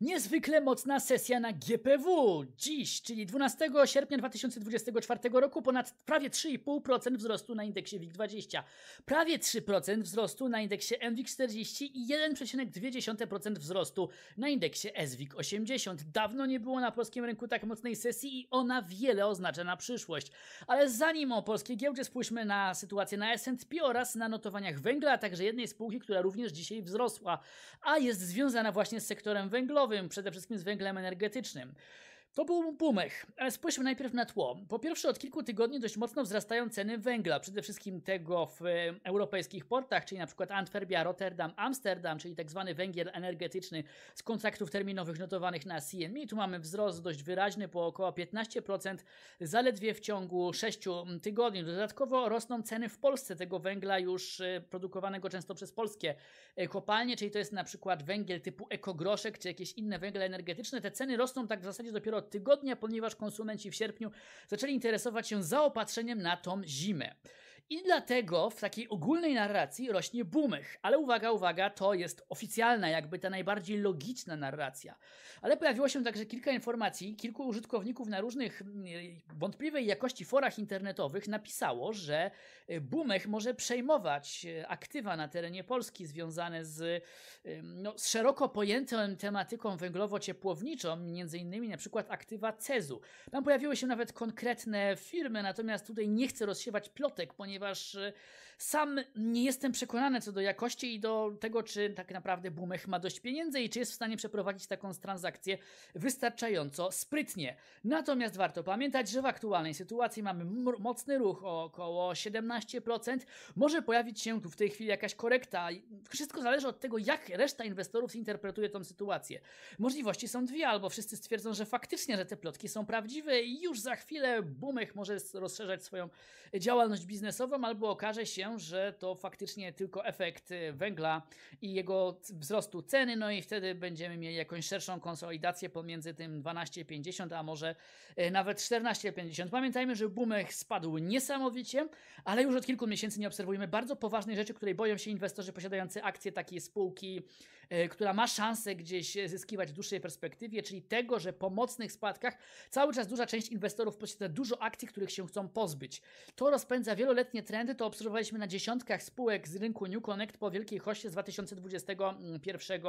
Niezwykle mocna sesja na GPW. Dziś, czyli 12 sierpnia 2024 roku, ponad prawie 3,5% wzrostu na indeksie WIG20, prawie 3% wzrostu na indeksie MWIG40 i 1,2% wzrostu na indeksie SWIG80. Dawno nie było na polskim rynku tak mocnej sesji i ona wiele oznacza na przyszłość. Ale zanim o polskiej giełdzie spójrzmy na sytuację na S&P oraz na notowaniach węgla, a także jednej spółki, która również dzisiaj wzrosła, a jest związana właśnie z sektorem węglowym węglowym, przede wszystkim z węglem energetycznym. To był bumech, ale spójrzmy najpierw na tło. Po pierwsze, od kilku tygodni dość mocno wzrastają ceny węgla, przede wszystkim tego w e, europejskich portach, czyli np. Antwerpia, Rotterdam, Amsterdam, czyli tak zwany węgiel energetyczny z kontraktów terminowych notowanych na CME. Tu mamy wzrost dość wyraźny, po około 15% zaledwie w ciągu 6 tygodni. Dodatkowo rosną ceny w Polsce tego węgla już e, produkowanego często przez polskie e, kopalnie, czyli to jest na przykład węgiel typu ekogroszek czy jakieś inne węgle energetyczne. Te ceny rosną tak w zasadzie dopiero tygodnia, ponieważ konsumenci w sierpniu zaczęli interesować się zaopatrzeniem na tą zimę. I dlatego w takiej ogólnej narracji rośnie Bumych. Ale uwaga, uwaga, to jest oficjalna, jakby ta najbardziej logiczna narracja. Ale pojawiło się także kilka informacji. Kilku użytkowników na różnych mm, wątpliwej jakości forach internetowych napisało, że y, Bumych może przejmować y, aktywa na terenie Polski związane z, no, z szeroko pojętą tematyką węglowo-ciepłowniczą, między innymi na przykład aktywa Cezu. Tam pojawiły się nawet konkretne firmy, natomiast tutaj nie chcę rozsiewać plotek, ponieważ ponieważ y, sam nie jestem przekonany co do jakości i do tego, czy tak naprawdę Bumech ma dość pieniędzy i czy jest w stanie przeprowadzić taką transakcję wystarczająco sprytnie. Natomiast warto pamiętać, że w aktualnej sytuacji mamy mocny ruch o około 17%. Może pojawić się tu w tej chwili jakaś korekta. Wszystko zależy od tego, jak reszta inwestorów zinterpretuje tą sytuację. Możliwości są dwie, albo wszyscy stwierdzą, że faktycznie, że te plotki są prawdziwe i już za chwilę Bumech może rozszerzać swoją działalność biznesową albo okaże się, że to faktycznie tylko efekt y, węgla i jego wzrostu ceny, no i wtedy będziemy mieli jakąś szerszą konsolidację pomiędzy tym 12,50 a może y, nawet 14,50. Pamiętajmy, że boomek spadł niesamowicie, ale już od kilku miesięcy nie obserwujemy bardzo poważnej rzeczy, której boją się inwestorzy posiadający akcje takiej spółki, y, która ma szansę gdzieś zyskiwać w dłuższej perspektywie, czyli tego, że po mocnych spadkach cały czas duża część inwestorów posiada dużo akcji, których się chcą pozbyć. To rozpędza wieloletnie obecnie trendy, to obserwowaliśmy na dziesiątkach spółek z rynku New Connect po wielkiej hoście z 2021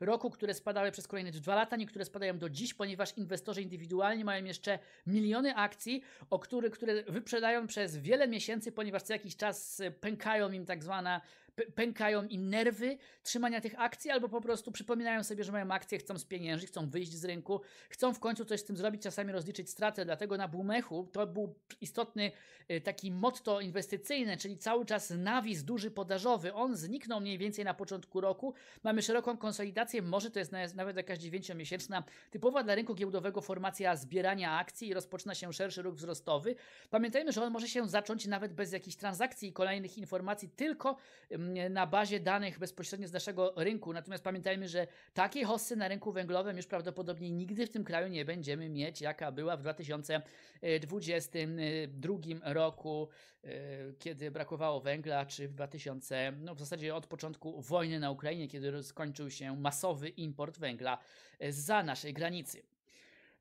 roku, które spadały przez kolejne dwa lata, niektóre spadają do dziś, ponieważ inwestorzy indywidualni mają jeszcze miliony akcji, o który, które wyprzedają przez wiele miesięcy, ponieważ co jakiś czas pękają im tak zwana pękają i nerwy trzymania tych akcji, albo po prostu przypominają sobie, że mają akcje, chcą spieniężyć, chcą wyjść z rynku, chcą w końcu coś z tym zrobić, czasami rozliczyć stratę, dlatego na Bumechu to był istotny y, taki motto inwestycyjne, czyli cały czas nawiz duży podażowy, on zniknął mniej więcej na początku roku, mamy szeroką konsolidację, może to jest nawet jakaś dziewięciomiesięczna, typowa dla rynku giełdowego formacja zbierania akcji i rozpoczyna się szerszy ruch wzrostowy. Pamiętajmy, że on może się zacząć nawet bez jakichś transakcji i kolejnych informacji, tylko na bazie danych bezpośrednio z naszego rynku. Natomiast pamiętajmy, że takiej hossy na rynku węglowym już prawdopodobnie nigdy w tym kraju nie będziemy mieć, jaka była w 2022 roku, e, kiedy brakowało węgla, czy w 2000, no w zasadzie od początku wojny na Ukrainie, kiedy skończył się masowy import węgla e, za naszej granicy.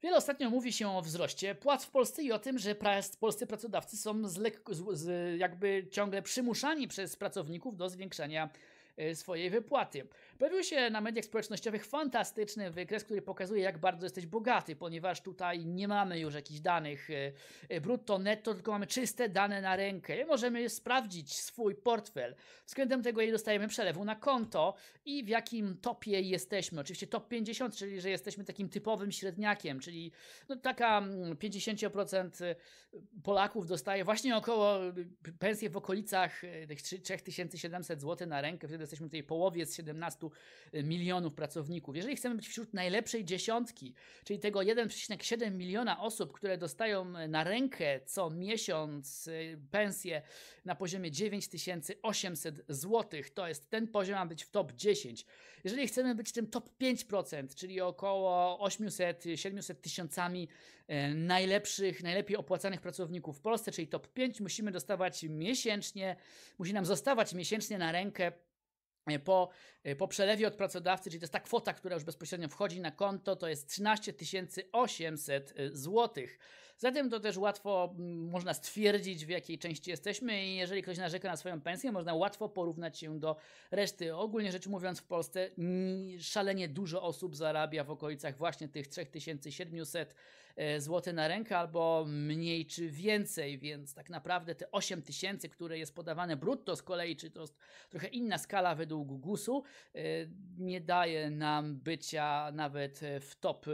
Wiele ostatnio mówi się o wzroście płac w Polsce i o tym, że polscy pracodawcy są z lekko, z, jakby ciągle przymuszani przez pracowników do zwiększania e, swojej wypłaty. Pojawił się na mediach społecznościowych fantastyczny wykres, który pokazuje, jak bardzo jesteś bogaty, ponieważ tutaj nie mamy już jakichś danych e, e, brutto, netto, tylko mamy czyste dane na rękę. Możemy sprawdzić swój portfel. Względem tego, jej dostajemy przelewu na konto i w jakim topie jesteśmy. Oczywiście top 50, czyli że jesteśmy takim typowym średniakiem, czyli no, taka 50% mm, e, Polaków dostaje właśnie około pensję w okolicach tych 3700 zł na rękę, wtedy jesteśmy w tej połowie z 17 Y, milionów pracowników, jeżeli chcemy być wśród najlepszej dziesiątki, czyli tego 1,7 miliona osób, które dostają y, na rękę co miesiąc y, pensję na poziomie 9800 zł, to jest ten poziom, ma być w top 10. Jeżeli chcemy być tym top 5%, czyli około 800-700 tysiącami najlepszych, najlepiej opłacanych pracowników w Polsce, czyli top 5, musimy dostawać miesięcznie, musi nam zostawać miesięcznie na rękę E, po, e, po przelewie od pracodawcy, czyli to jest ta kwota, która już bezpośrednio wchodzi na konto, to jest 13 800 e, złotych. Zatem to też łatwo mm, można stwierdzić, w jakiej części jesteśmy i jeżeli ktoś narzeka na swoją pensję, można łatwo porównać się do reszty. Ogólnie rzecz mówiąc, w Polsce mm, szalenie dużo osób zarabia w okolicach właśnie tych 3700 e, zł na rękę albo mniej czy więcej, więc tak naprawdę te 8000, które jest podawane brutto z kolei, czy to jest trochę inna skala według GUS-u, e, nie daje nam bycia nawet w top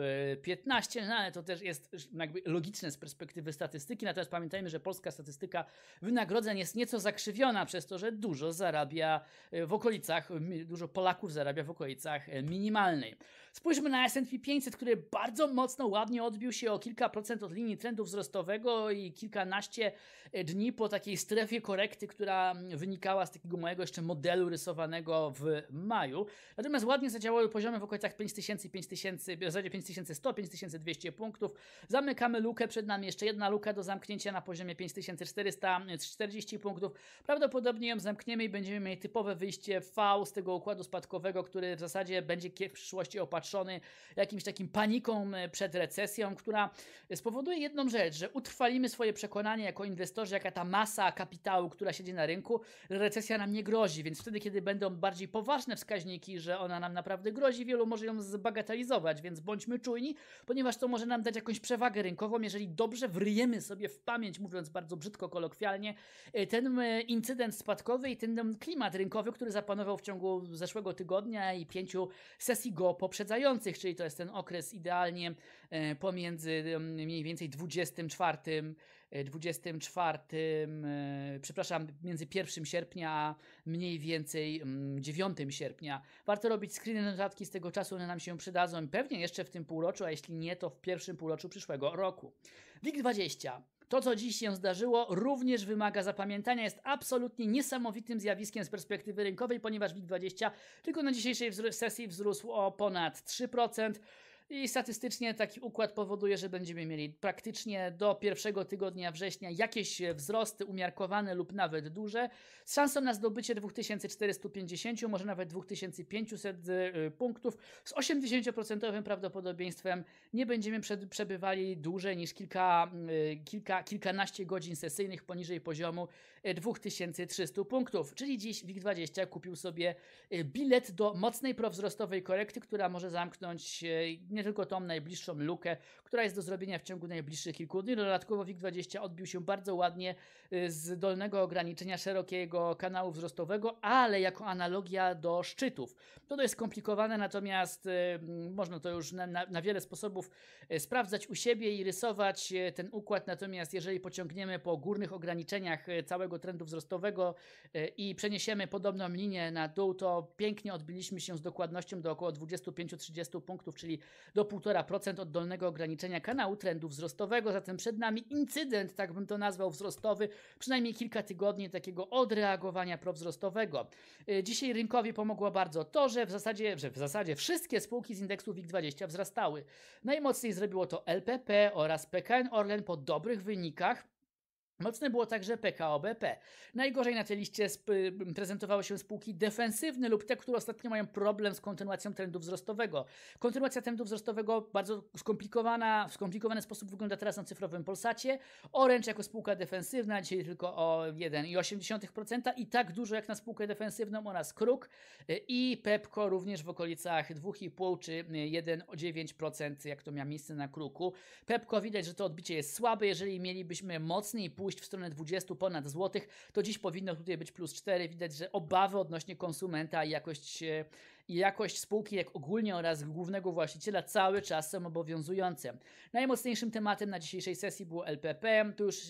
15, e, no ale to też jest jakby logiczne z perspektywy statystyki, natomiast pamiętajmy, że polska statystyka wynagrodzeń jest nieco zakrzywiona przez to, że dużo zarabia e, w okolicach, dużo Polaków zarabia w okolicach e, minimalnej. Spójrzmy na S&P 500, który bardzo mocno, ładnie odbił się o kilka procent od linii trendu wzrostowego i kilkanaście e, dni po takiej strefie korekty, która wynikała z takiego mojego jeszcze modelu rysowanego w maju. Natomiast ładnie zadziałały poziomy w okolicach 5000, 5000, w zasadzie 5100, 5200 punktów. Zamykamy lukę przed przed nami jeszcze jedna luka do zamknięcia na poziomie 5440 punktów. Prawdopodobnie ją zamkniemy i będziemy mieli typowe wyjście V z tego układu spadkowego, który w zasadzie będzie w przyszłości opatrzony jakimś takim paniką e, przed recesją, która spowoduje jedną rzecz, że utrwalimy swoje przekonanie jako inwestorzy, jaka ta masa kapitału, która siedzi na rynku, że recesja nam nie grozi, więc wtedy, kiedy będą bardziej poważne wskaźniki, że ona nam naprawdę grozi, wielu może ją zbagatelizować, więc bądźmy czujni, ponieważ to może nam dać jakąś przewagę rynkową, jeżeli dobrze wryjemy sobie w pamięć, mówiąc bardzo brzydko, kolokwialnie, e, ten e, incydent spadkowy i ten klimat rynkowy, który zapanował w ciągu zeszłego tygodnia i pięciu sesji go poprzedzających, czyli to jest ten okres idealnie e, pomiędzy mm, mniej więcej 24 24, e, e, przepraszam, między 1 sierpnia a mniej więcej 9 mm, sierpnia. Warto robić screeny, notatki z tego czasu, one nam się przydadzą pewnie jeszcze w tym półroczu, a jeśli nie, to w pierwszym półroczu przyszłego roku. WIG20. To, co dziś się zdarzyło, również wymaga zapamiętania. Jest absolutnie niesamowitym zjawiskiem z perspektywy rynkowej, ponieważ WIG20 tylko na dzisiejszej sesji wzrósł o ponad 3%. I statystycznie taki układ powoduje, że będziemy mieli praktycznie do pierwszego tygodnia września jakieś e, wzrosty umiarkowane lub nawet duże, z szansą na zdobycie 2450, może nawet 2500 e, e, punktów. Z 80% prawdopodobieństwem nie będziemy przebywali dłużej niż kilka, kilka, kilkanaście godzin sesyjnych poniżej poziomu 2300 punktów. Czyli dziś WIG20 kupił sobie y, bilet do mocnej prowzrostowej korekty, która może zamknąć y, nie tylko tą najbliższą lukę, która jest do zrobienia w ciągu najbliższych kilku dni. Dodatkowo WIG20 odbił się bardzo ładnie y, z dolnego ograniczenia szerokiego kanału wzrostowego, ale jako analogia do szczytów. To jest skomplikowane, natomiast można to już na, na, na wiele sposobów sprawdzać u siebie i rysować ten układ. Natomiast jeżeli pociągniemy po górnych ograniczeniach całego trendu wzrostowego e, i przeniesiemy podobną linię na dół, to pięknie odbiliśmy się z dokładnością do około 25-30 punktów, czyli do 1,5% od dolnego ograniczenia kanału trendu wzrostowego. Zatem przed nami incydent, tak bym to nazwał, wzrostowy, przynajmniej kilka tygodni takiego odreagowania prowzrostowego. E, dzisiaj rynkowi pomogło bardzo to, że w zasadzie, że w zasadzie wszystkie spółki z indeksu WIG20 wzrastały. Najmocniej zrobiło to LPP oraz PKN Orlen po dobrych wynikach Mocne było także PKO BP. Najgorzej na tej liście prezentowały się spółki defensywne lub te, które ostatnio mają problem z kontynuacją trendu wzrostowego. Kontynuacja trendu wzrostowego bardzo skomplikowana, w skomplikowany sposób wygląda teraz na cyfrowym Polsacie. Orange jako spółka defensywna, dzisiaj tylko o 1,8% i tak dużo jak na spółkę defensywną oraz Kruk i Pepco również w okolicach 2,5 czy 1,9% jak to miało miejsce na Kruku. Pepco widać, że to odbicie jest słabe, jeżeli mielibyśmy mocniej pół pójść w stronę 20 ponad złotych, to dziś powinno tutaj być plus 4. Widać, że obawy odnośnie konsumenta i jakość e, i jakość spółki, jak ogólnie oraz głównego właściciela cały czas są obowiązujące. Najmocniejszym tematem na dzisiejszej sesji było LPP. Tu już,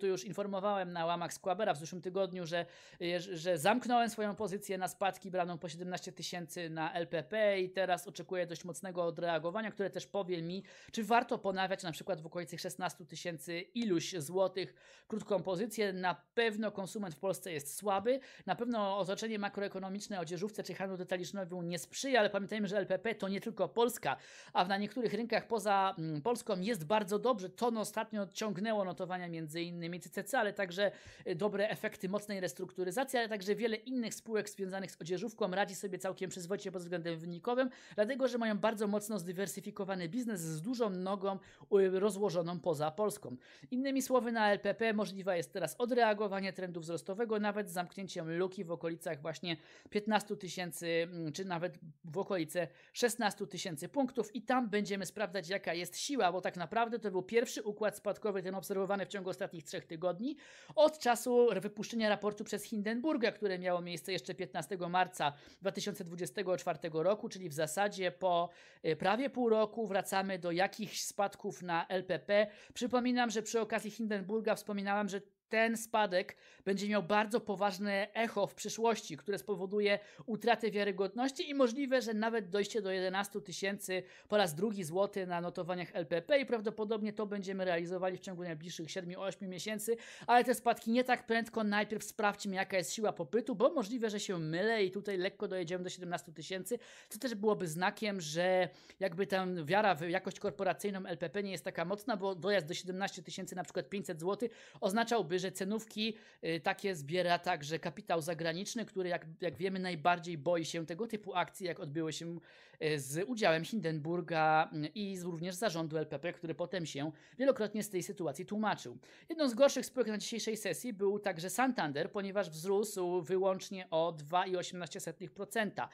tu już informowałem na łamach Squabera w zeszłym tygodniu, że, e, że zamknąłem swoją pozycję na spadki braną po 17 tysięcy na LPP i teraz oczekuję dość mocnego odreagowania, które też powie mi, czy warto ponawiać na przykład w okolicy 16 tysięcy iluś złotych krótką pozycję. Na pewno konsument w Polsce jest słaby, na pewno otoczenie makroekonomiczne, odzieżówce czy handlu detalicznego nie sprzyja, ale pamiętajmy, że LPP to nie tylko Polska, a na niektórych rynkach poza mm, Polską jest bardzo dobrze. Ton no ostatnio odciągnęło notowania m.in. CCC, ale także y, dobre efekty mocnej restrukturyzacji, ale także wiele innych spółek związanych z odzieżówką radzi sobie całkiem przyzwoicie pod względem wynikowym, dlatego że mają bardzo mocno zdywersyfikowany biznes z dużą nogą y, rozłożoną poza Polską. Innymi słowy, na LPP możliwe jest teraz odreagowanie trendu wzrostowego, nawet z zamknięciem luki w okolicach właśnie 15 tysięcy mm, czy nawet w okolice 16 tysięcy punktów i tam będziemy sprawdzać jaka jest siła, bo tak naprawdę to był pierwszy układ spadkowy ten obserwowany w ciągu ostatnich trzech tygodni od czasu wypuszczenia raportu przez Hindenburga, które miało miejsce jeszcze 15 marca 2024 roku, czyli w zasadzie po e, prawie pół roku wracamy do jakichś spadków na LPP. Przypominam, że przy okazji Hindenburga wspominałam, że ten spadek będzie miał bardzo poważne echo w przyszłości, które spowoduje utratę wiarygodności i możliwe, że nawet dojście do 11 tysięcy po raz drugi złoty na notowaniach LPP i prawdopodobnie to będziemy realizowali w ciągu najbliższych 7-8 miesięcy, ale te spadki nie tak prędko. Najpierw sprawdźmy jaka jest siła popytu, bo możliwe, że się mylę i tutaj lekko dojedziemy do 17 tysięcy, co też byłoby znakiem, że jakby tam wiara w jakość korporacyjną LPP nie jest taka mocna, bo dojazd do 17 tysięcy na przykład 500 zł oznaczałby jakby, że cenówki y, takie zbiera także kapitał zagraniczny, który jak, jak wiemy najbardziej boi się tego typu akcji, jak odbyło się y, z udziałem Hindenburga y, i również zarządu LPP, który potem się wielokrotnie z tej sytuacji tłumaczył. Jedną z gorszych spółek na dzisiejszej sesji był także Santander, ponieważ wzrósł wyłącznie o 2,18%.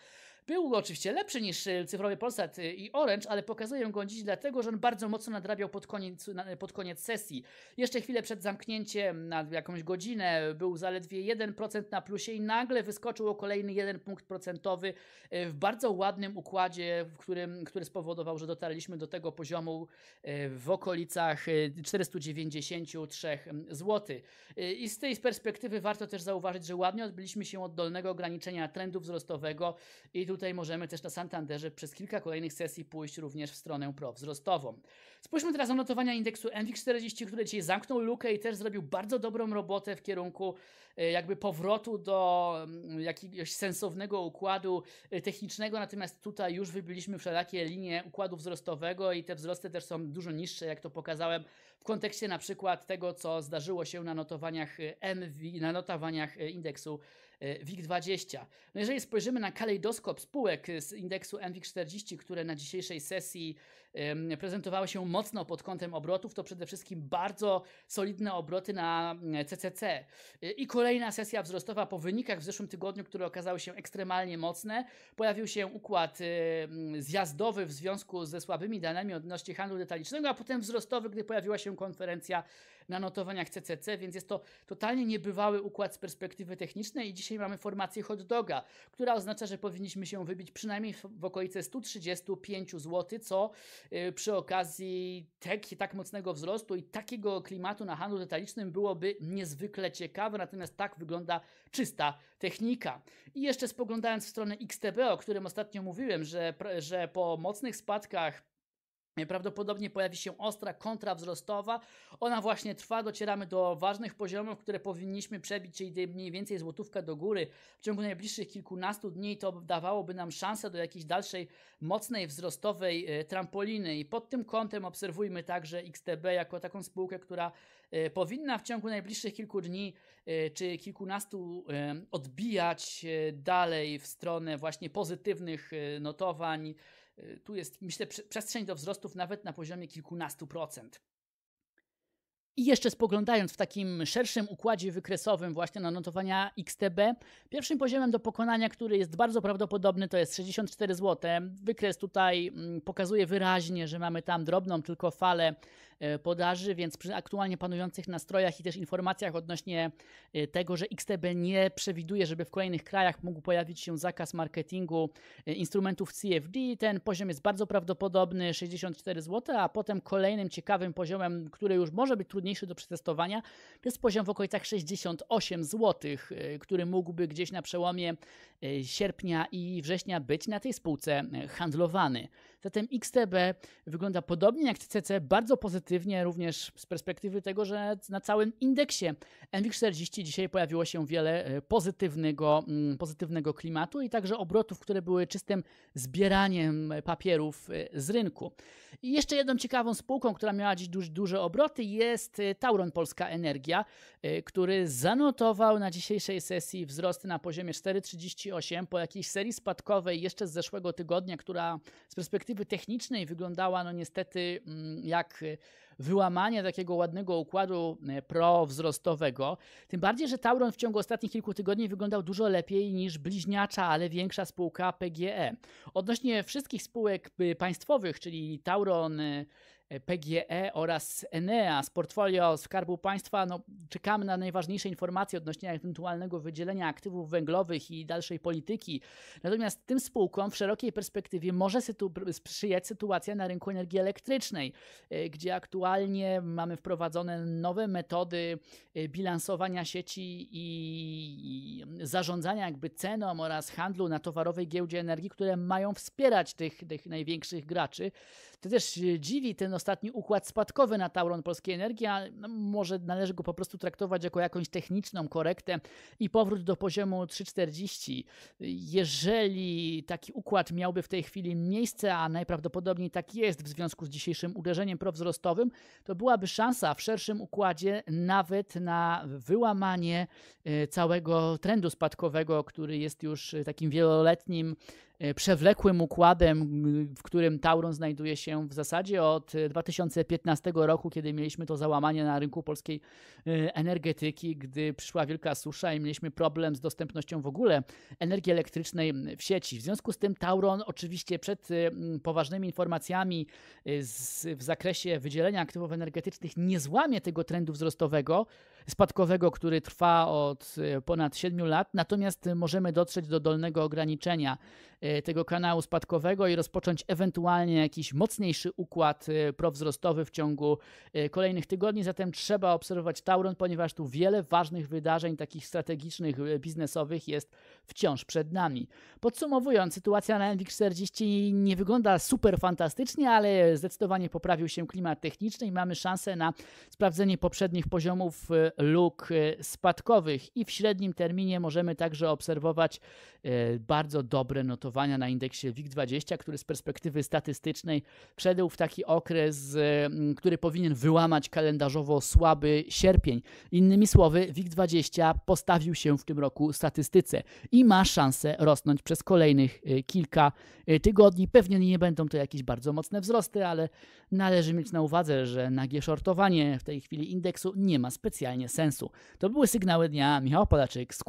Był oczywiście lepszy niż e, cyfrowy Polsat e, i Orange, ale pokazuję go dziś dlatego, że on bardzo mocno nadrabiał pod koniec, pod koniec sesji. Jeszcze chwilę przed zamknięciem, na jakąś godzinę, był zaledwie 1% na plusie i nagle wyskoczył o kolejny 1 punkt procentowy e, w bardzo ładnym układzie, w którym, który spowodował, że dotarliśmy do tego poziomu w okolicach 493 mm, zł. I z tej perspektywy warto też zauważyć, że ładnie odbyliśmy się od dolnego ograniczenia trendu wzrostowego i tu tutaj możemy też na Santanderze przez kilka kolejnych sesji pójść również w stronę prowzrostową. Spójrzmy teraz na notowania indeksu NWIG40, który dzisiaj zamknął lukę i też zrobił bardzo dobrą robotę w kierunku e, jakby powrotu do mm, jakiegoś sensownego układu e, technicznego, natomiast tutaj już wybiliśmy wszelakie linie układu wzrostowego i te wzrosty też są dużo niższe, jak to pokazałem w kontekście na przykład tego, co zdarzyło się na notowaniach MV, e, na notowaniach indeksu E, WIG20. No jeżeli spojrzymy na kalejdoskop spółek z indeksu MWIG40, które na dzisiejszej sesji prezentowały się mocno pod kątem obrotów, to przede wszystkim bardzo solidne obroty na CCC. Mm, e, I kolejna sesja wzrostowa po wynikach w zeszłym tygodniu, które okazały się ekstremalnie mocne. Pojawił się układ e, mm, zjazdowy w związku ze słabymi danymi odnośnie handlu detalicznego, a potem wzrostowy, gdy pojawiła się konferencja na notowaniach CCC, więc jest to totalnie niebywały układ z perspektywy technicznej i dzisiaj Dzisiaj mamy formację hot doga, która oznacza, że powinniśmy się wybić przynajmniej w okolice 135 zł, co y, przy okazji tak, tak mocnego wzrostu i takiego klimatu na handlu detalicznym byłoby niezwykle ciekawe, natomiast tak wygląda czysta technika. I jeszcze spoglądając w stronę XTB, o którym ostatnio mówiłem, że, że po mocnych spadkach Prawdopodobnie pojawi się ostra kontra wzrostowa. Ona właśnie trwa, docieramy do ważnych poziomów, które powinniśmy przebić, czyli mniej więcej złotówka do góry. W ciągu najbliższych kilkunastu dni to dawałoby nam szansę do jakiejś dalszej mocnej wzrostowej e, trampoliny i pod tym kątem obserwujmy także XTB jako taką spółkę, która e, powinna w ciągu najbliższych kilku dni e, czy kilkunastu odbijać dalej w stronę właśnie pozytywnych notowań Y, tu jest, myślę, przestrzeń do wzrostów nawet na poziomie kilkunastu procent. I jeszcze spoglądając w takim szerszym układzie wykresowym właśnie na notowania XTB, pierwszym poziomem do pokonania, który jest bardzo prawdopodobny, to jest 64 zł. Wykres tutaj mm, pokazuje wyraźnie, że mamy tam drobną tylko falę e, podaży, więc przy aktualnie panujących nastrojach i też informacjach odnośnie e, tego, że XTB nie przewiduje, żeby w kolejnych krajach mógł pojawić się zakaz marketingu e, instrumentów CFD, ten poziom jest bardzo prawdopodobny, 64 zł, a potem kolejnym ciekawym poziomem, który już może być trudny najtrudniejszy do przetestowania to jest poziom w okolicach 68 zł, y, który mógłby gdzieś na przełomie y, sierpnia i września być na tej spółce y, handlowany. Zatem XTB wygląda podobnie jak CCC, bardzo pozytywnie również z perspektywy tego, że na całym indeksie NW40 dzisiaj pojawiło się wiele pozytywnego, mm, pozytywnego klimatu i także obrotów, które były czystym zbieraniem papierów z rynku. I jeszcze jedną ciekawą spółką, która miała dziś duże obroty jest jest y, Tauron Polska Energia, y, który zanotował na dzisiejszej sesji wzrost na poziomie 4,38 po jakiejś serii spadkowej jeszcze z zeszłego tygodnia, która z perspektywy technicznej wyglądała no niestety mm, jak wyłamanie takiego ładnego układu e, prowzrostowego. Tym bardziej, że Tauron w ciągu ostatnich kilku tygodni wyglądał dużo lepiej niż bliźniacza, ale większa spółka PGE. Odnośnie wszystkich spółek y, państwowych, czyli Tauron, PGE y, e oraz Enea z portfolio Skarbu Państwa. No, czekamy na najważniejsze informacje odnośnie ewentualnego wydzielenia aktywów węglowych i dalszej polityki. Natomiast tym spółkom w szerokiej perspektywie może sytu- sprzyjać sytuacja na rynku energii elektrycznej, y, gdzie aktualnie mamy wprowadzone nowe metody y, bilansowania sieci i zarządzania jakby ceną oraz handlu na towarowej giełdzie energii, które mają wspierać tych, tych największych graczy. To też dziwi ten ostatni układ spadkowy na Tauron Polskiej Energii, a no, może należy go po prostu traktować jako jakąś techniczną korektę i powrót do poziomu 3,40. Jeżeli taki układ miałby w tej chwili miejsce, a najprawdopodobniej tak jest w związku z dzisiejszym uderzeniem prowzrostowym, to byłaby szansa w szerszym układzie nawet na wyłamanie e, całego trendu spadkowego, który jest już takim wieloletnim E, przewlekłym układem, w którym Tauron znajduje się w zasadzie od 2015 e, roku, kiedy mieliśmy to załamanie na rynku polskiej e, energetyki, gdy przyszła wielka susza i mieliśmy problem z dostępnością w ogóle energii elektrycznej w sieci. W związku z tym Tauron oczywiście przed poważnymi informacjami z, w zakresie wydzielenia aktywów energetycznych nie złamie tego trendu wzrostowego, spadkowego, który trwa od ponad 7 lat, natomiast możemy dotrzeć do dolnego ograniczenia tego kanału spadkowego i rozpocząć ewentualnie jakiś mocniejszy układ e, prowzrostowy w ciągu e, kolejnych tygodni. Zatem trzeba obserwować Tauron, ponieważ tu wiele ważnych wydarzeń, takich strategicznych, e, biznesowych jest wciąż przed nami. Podsumowując, sytuacja na NWIK 40 nie wygląda super fantastycznie, ale zdecydowanie poprawił się klimat techniczny i mamy szansę na sprawdzenie poprzednich poziomów luk spadkowych i w średnim terminie możemy także obserwować bardzo dobre notowania notowania na indeksie WIG20, który z perspektywy statystycznej wszedł w taki okres, mm, który powinien wyłamać kalendarzowo słaby sierpień. Innymi słowy, WIG20 postawił się w tym roku statystyce i ma szansę rosnąć przez kolejnych y, kilka y, tygodni. Pewnie nie będą to jakieś bardzo mocne wzrosty, ale należy mieć na uwadze, że nagie shortowanie w tej chwili indeksu nie ma specjalnie sensu. To były sygnały dnia Michał Polaczyk z